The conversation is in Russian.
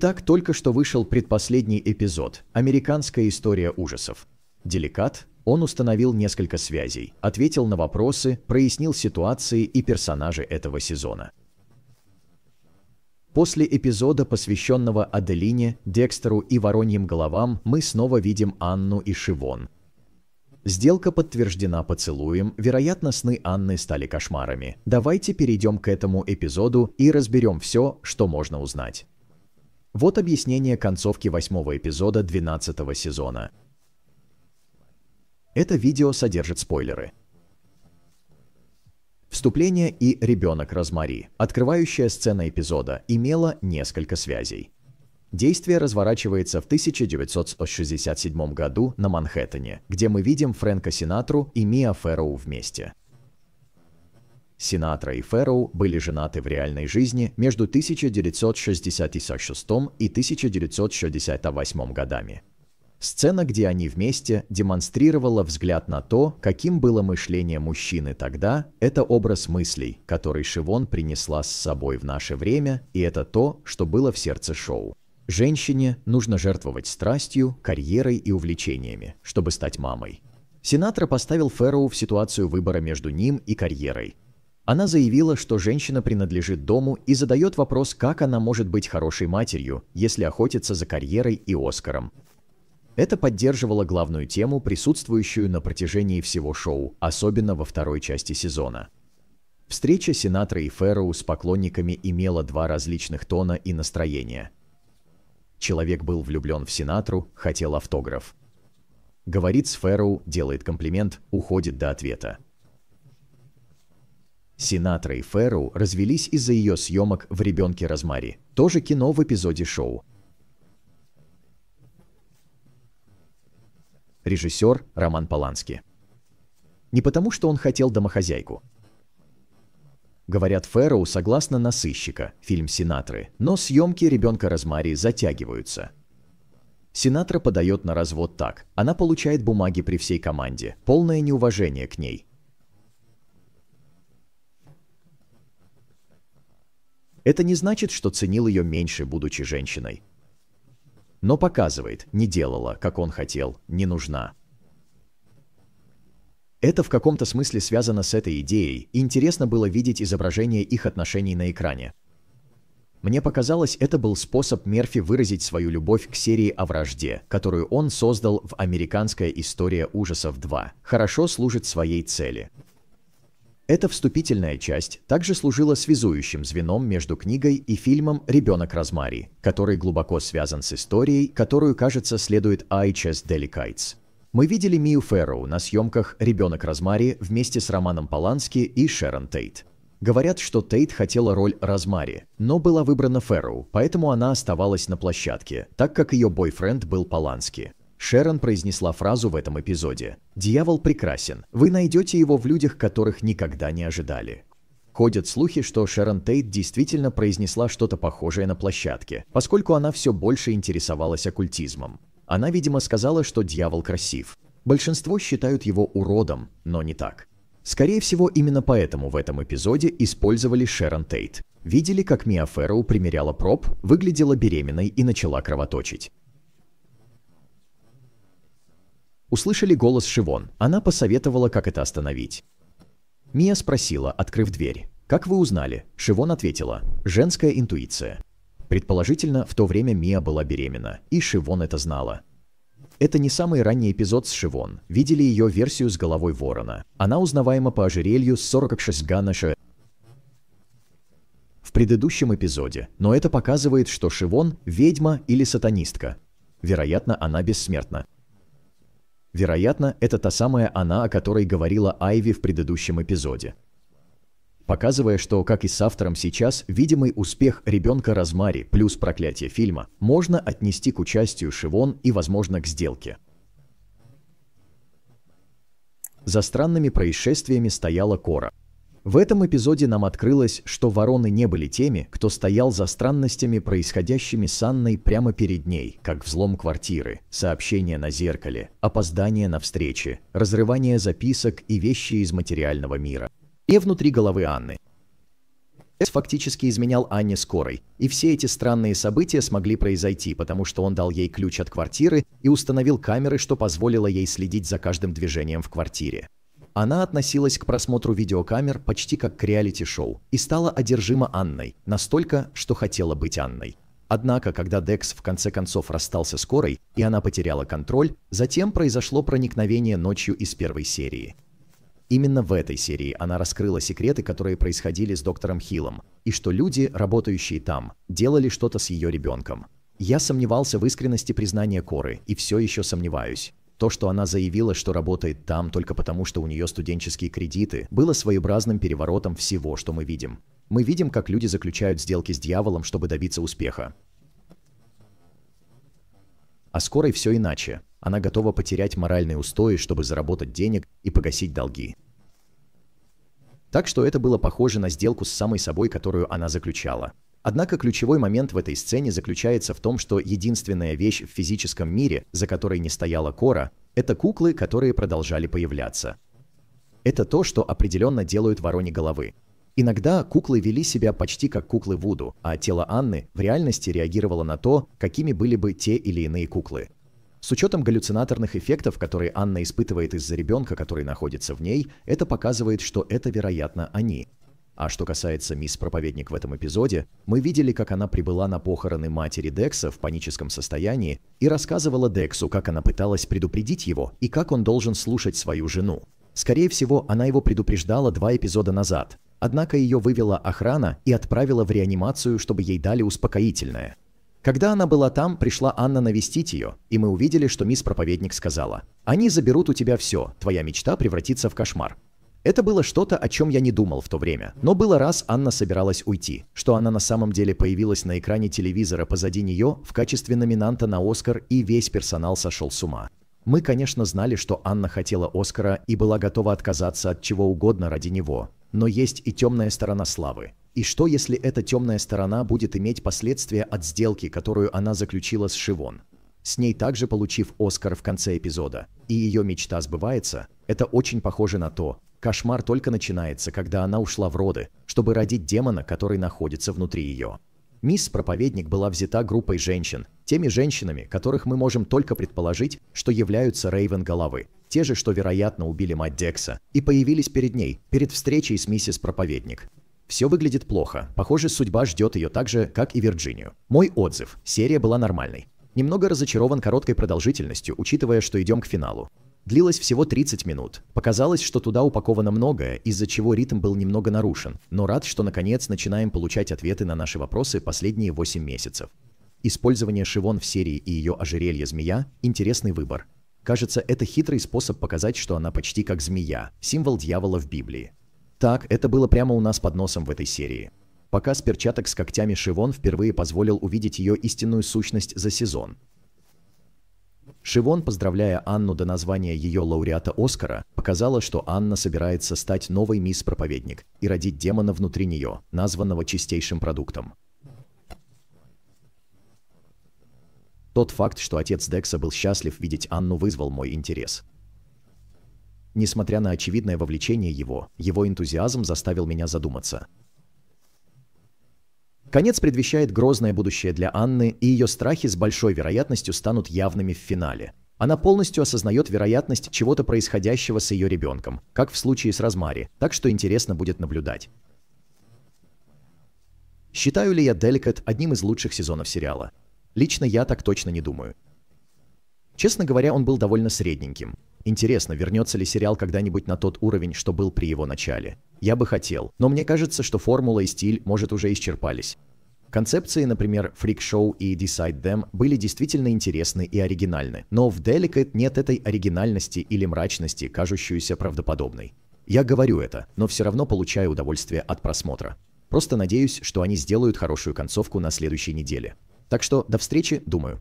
Итак, только что вышел предпоследний эпизод «Американская история ужасов». Деликат, он установил несколько связей, ответил на вопросы, прояснил ситуации и персонажи этого сезона. После эпизода, посвященного Аделине, Декстеру и Вороньим головам, мы снова видим Анну и Шивон. Сделка подтверждена поцелуем, вероятно, сны Анны стали кошмарами. Давайте перейдем к этому эпизоду и разберем все, что можно узнать. Вот объяснение концовки восьмого эпизода 12 сезона. Это видео содержит спойлеры. Вступление и «Ребенок Розмари», открывающая сцена эпизода, имела несколько связей. Действие разворачивается в 1967 году на Манхэттене, где мы видим Фрэнка Синатру и Миа Фэрроу вместе – Синатра и Фэрроу были женаты в реальной жизни между 1966 и 1968 годами. Сцена, где они вместе, демонстрировала взгляд на то, каким было мышление мужчины тогда, это образ мыслей, который Шивон принесла с собой в наше время, и это то, что было в сердце шоу. Женщине нужно жертвовать страстью, карьерой и увлечениями, чтобы стать мамой. Синатра поставил Фэрроу в ситуацию выбора между ним и карьерой, она заявила, что женщина принадлежит дому и задает вопрос, как она может быть хорошей матерью, если охотится за карьерой и Оскаром. Это поддерживало главную тему, присутствующую на протяжении всего шоу, особенно во второй части сезона. Встреча Синатра и Фэрроу с поклонниками имела два различных тона и настроения. Человек был влюблен в Синатру, хотел автограф. Говорит с Фэрроу, делает комплимент, уходит до ответа. Синатра и Фэрроу развелись из-за ее съемок в «Ребенке Розмари», тоже кино в эпизоде шоу. Режиссер Роман Полански. Не потому, что он хотел домохозяйку. Говорят, Фэрроу согласна насыщика. фильм Синатры, но съемки «Ребенка Розмари» затягиваются – Синатра подает на развод так. Она получает бумаги при всей команде. Полное неуважение к ней. Это не значит, что ценил ее меньше, будучи женщиной. Но показывает, не делала, как он хотел, не нужна. Это в каком-то смысле связано с этой идеей, и интересно было видеть изображение их отношений на экране. Мне показалось, это был способ Мерфи выразить свою любовь к серии о вражде, которую он создал в «Американская история ужасов 2», хорошо служит своей цели. Эта вступительная часть также служила связующим звеном между книгой и фильмом «Ребенок Розмари», который глубоко связан с историей, которую, кажется, следует IHS Delicaites. Мы видели Мию Фэрроу на съемках «Ребенок Розмари» вместе с Романом Полански и Шерон Тейт. Говорят, что Тейт хотела роль Розмари, но была выбрана Фэрроу, поэтому она оставалась на площадке, так как ее бойфренд был Полански. Шерон произнесла фразу в этом эпизоде. «Дьявол прекрасен. Вы найдете его в людях, которых никогда не ожидали». Ходят слухи, что Шерон Тейт действительно произнесла что-то похожее на площадке, поскольку она все больше интересовалась оккультизмом. Она, видимо, сказала, что дьявол красив. Большинство считают его уродом, но не так. Скорее всего, именно поэтому в этом эпизоде использовали Шерон Тейт. Видели, как Миа Ферроу примеряла проб, выглядела беременной и начала кровоточить. Услышали голос Шивон. Она посоветовала, как это остановить. Мия спросила, открыв дверь. «Как вы узнали?» Шивон ответила. «Женская интуиция». Предположительно, в то время Мия была беременна, и Шивон это знала. Это не самый ранний эпизод с Шивон. Видели ее версию с головой ворона. Она узнаваема по ожерелью с 46 Ганаша в предыдущем эпизоде, но это показывает, что Шивон – ведьма или сатанистка. Вероятно, она бессмертна. Вероятно, это та самая она, о которой говорила Айви в предыдущем эпизоде. Показывая, что, как и с автором сейчас, видимый успех ребенка Розмари плюс проклятие фильма можно отнести к участию Шивон и, возможно, к сделке. За странными происшествиями стояла Кора. В этом эпизоде нам открылось, что вороны не были теми, кто стоял за странностями, происходящими с Анной прямо перед ней, как взлом квартиры, сообщение на зеркале, опоздание на встрече, разрывание записок и вещи из материального мира. И внутри головы Анны. С фактически изменял Анне скорой, и все эти странные события смогли произойти, потому что он дал ей ключ от квартиры и установил камеры, что позволило ей следить за каждым движением в квартире. Она относилась к просмотру видеокамер почти как к реалити-шоу и стала одержима Анной, настолько, что хотела быть Анной. Однако, когда Декс в конце концов расстался с Корой, и она потеряла контроль, затем произошло проникновение ночью из первой серии. Именно в этой серии она раскрыла секреты, которые происходили с доктором Хиллом, и что люди, работающие там, делали что-то с ее ребенком. Я сомневался в искренности признания Коры и все еще сомневаюсь. То, что она заявила, что работает там только потому, что у нее студенческие кредиты, было своеобразным переворотом всего, что мы видим. Мы видим, как люди заключают сделки с дьяволом, чтобы добиться успеха. А скорой все иначе. Она готова потерять моральные устои, чтобы заработать денег и погасить долги. Так что это было похоже на сделку с самой собой, которую она заключала. Однако ключевой момент в этой сцене заключается в том, что единственная вещь в физическом мире, за которой не стояла Кора, это куклы, которые продолжали появляться. Это то, что определенно делают ворони головы. Иногда куклы вели себя почти как куклы Вуду, а тело Анны в реальности реагировало на то, какими были бы те или иные куклы. С учетом галлюцинаторных эффектов, которые Анна испытывает из-за ребенка, который находится в ней, это показывает, что это, вероятно, они. А что касается мисс Проповедник в этом эпизоде, мы видели, как она прибыла на похороны матери Декса в паническом состоянии и рассказывала Дексу, как она пыталась предупредить его и как он должен слушать свою жену. Скорее всего, она его предупреждала два эпизода назад, однако ее вывела охрана и отправила в реанимацию, чтобы ей дали успокоительное. Когда она была там, пришла Анна навестить ее, и мы увидели, что мисс Проповедник сказала, «Они заберут у тебя все, твоя мечта превратится в кошмар. Это было что-то, о чем я не думал в то время. Но было раз Анна собиралась уйти, что она на самом деле появилась на экране телевизора позади нее в качестве номинанта на «Оскар» и весь персонал сошел с ума. Мы, конечно, знали, что Анна хотела «Оскара» и была готова отказаться от чего угодно ради него. Но есть и темная сторона славы. И что, если эта темная сторона будет иметь последствия от сделки, которую она заключила с Шивон? С ней также получив «Оскар» в конце эпизода, и ее мечта сбывается, это очень похоже на то, Кошмар только начинается, когда она ушла в роды, чтобы родить демона, который находится внутри ее. Мисс Проповедник была взята группой женщин, теми женщинами, которых мы можем только предположить, что являются Рейвен головы, те же, что, вероятно, убили мать Декса, и появились перед ней, перед встречей с миссис Проповедник. Все выглядит плохо, похоже, судьба ждет ее так же, как и Вирджинию. Мой отзыв, серия была нормальной. Немного разочарован короткой продолжительностью, учитывая, что идем к финалу длилась всего 30 минут. Показалось, что туда упаковано многое, из-за чего ритм был немного нарушен, но рад, что наконец начинаем получать ответы на наши вопросы последние 8 месяцев. Использование шивон в серии и ее ожерелье змея – интересный выбор. Кажется, это хитрый способ показать, что она почти как змея, символ дьявола в Библии. Так, это было прямо у нас под носом в этой серии. Показ перчаток с когтями Шивон впервые позволил увидеть ее истинную сущность за сезон. Шивон, поздравляя Анну до названия ее лауреата Оскара, показала, что Анна собирается стать новой мисс-проповедник и родить демона внутри нее, названного чистейшим продуктом. Тот факт, что отец Декса был счастлив видеть Анну, вызвал мой интерес. Несмотря на очевидное вовлечение его, его энтузиазм заставил меня задуматься – Конец предвещает грозное будущее для Анны, и ее страхи с большой вероятностью станут явными в финале. Она полностью осознает вероятность чего-то происходящего с ее ребенком, как в случае с Розмари, так что интересно будет наблюдать. Считаю ли я Деликат одним из лучших сезонов сериала? Лично я так точно не думаю. Честно говоря, он был довольно средненьким. Интересно, вернется ли сериал когда-нибудь на тот уровень, что был при его начале? Я бы хотел, но мне кажется, что формула и стиль, может, уже исчерпались. Концепции, например, Freak Show и Decide Them были действительно интересны и оригинальны, но в Delicate нет этой оригинальности или мрачности, кажущуюся правдоподобной. Я говорю это, но все равно получаю удовольствие от просмотра. Просто надеюсь, что они сделают хорошую концовку на следующей неделе. Так что до встречи, думаю.